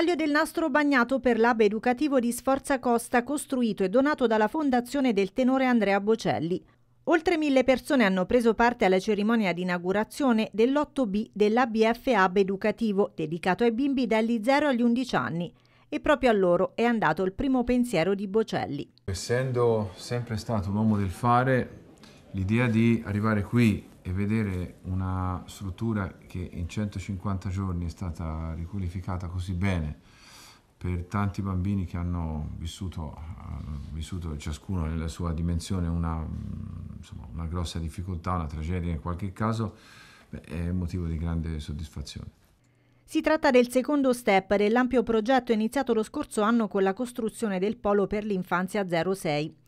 Taglio del nastro bagnato per l'hub educativo di Sforza Costa costruito e donato dalla fondazione del tenore Andrea Bocelli. Oltre mille persone hanno preso parte alla cerimonia di inaugurazione dell'8B dell'ABF Hub educativo dedicato ai bimbi dagli 0 agli 11 anni e proprio a loro è andato il primo pensiero di Bocelli. Essendo sempre stato un uomo del fare, l'idea di arrivare qui e vedere una struttura che in 150 giorni è stata riqualificata così bene per tanti bambini che hanno vissuto, hanno vissuto ciascuno nella sua dimensione una, insomma, una, grossa difficoltà, una tragedia in qualche caso, beh, è motivo di grande soddisfazione. Si tratta del secondo step dell'ampio progetto iniziato lo scorso anno con la costruzione del polo per l'infanzia 06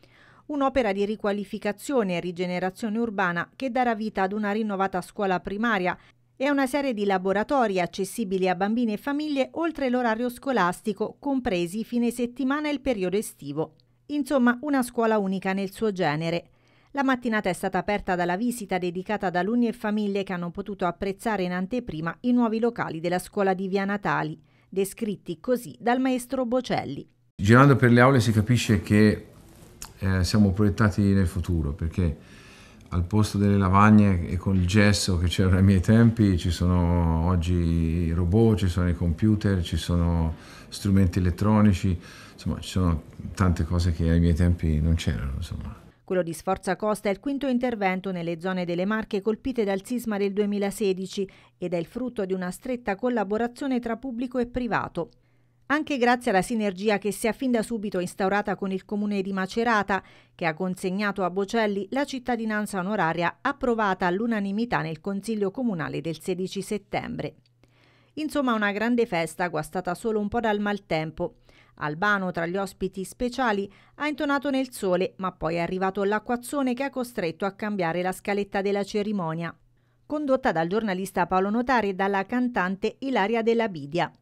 un'opera di riqualificazione e rigenerazione urbana che darà vita ad una rinnovata scuola primaria e a una serie di laboratori accessibili a bambini e famiglie oltre l'orario scolastico, compresi i fine settimana e il periodo estivo. Insomma, una scuola unica nel suo genere. La mattinata è stata aperta dalla visita dedicata ad alunni e famiglie che hanno potuto apprezzare in anteprima i nuovi locali della scuola di Via Natali, descritti così dal maestro Bocelli. Girando per le aule si capisce che eh, siamo proiettati nel futuro perché al posto delle lavagne e con il gesso che c'era ai miei tempi ci sono oggi i robot, ci sono i computer, ci sono strumenti elettronici, insomma ci sono tante cose che ai miei tempi non c'erano. Insomma. Quello di Sforza Costa è il quinto intervento nelle zone delle Marche colpite dal sisma del 2016 ed è il frutto di una stretta collaborazione tra pubblico e privato anche grazie alla sinergia che si è fin da subito instaurata con il comune di Macerata, che ha consegnato a Bocelli la cittadinanza onoraria approvata all'unanimità nel Consiglio Comunale del 16 settembre. Insomma una grande festa guastata solo un po' dal maltempo. Albano, tra gli ospiti speciali, ha intonato nel sole, ma poi è arrivato l'acquazzone che ha costretto a cambiare la scaletta della cerimonia, condotta dal giornalista Paolo Notari e dalla cantante Ilaria Della Bidia.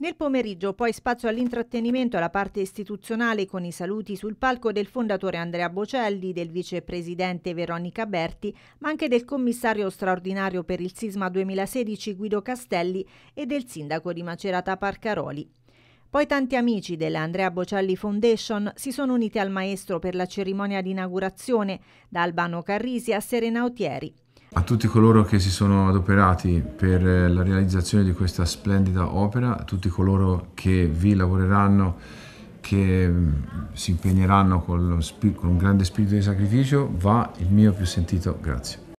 Nel pomeriggio poi spazio all'intrattenimento alla parte istituzionale con i saluti sul palco del fondatore Andrea Bocelli, del vicepresidente Veronica Berti, ma anche del commissario straordinario per il sisma 2016 Guido Castelli e del sindaco di Macerata Parcaroli. Poi tanti amici dell'Andrea Bocelli Foundation si sono uniti al maestro per la cerimonia di inaugurazione, da Albano Carrisi a Serena Autieri. A tutti coloro che si sono adoperati per eh, la realizzazione di questa splendida opera, a tutti coloro che vi lavoreranno, che mm, si impegneranno con, con un grande spirito di sacrificio, va il mio più sentito grazie.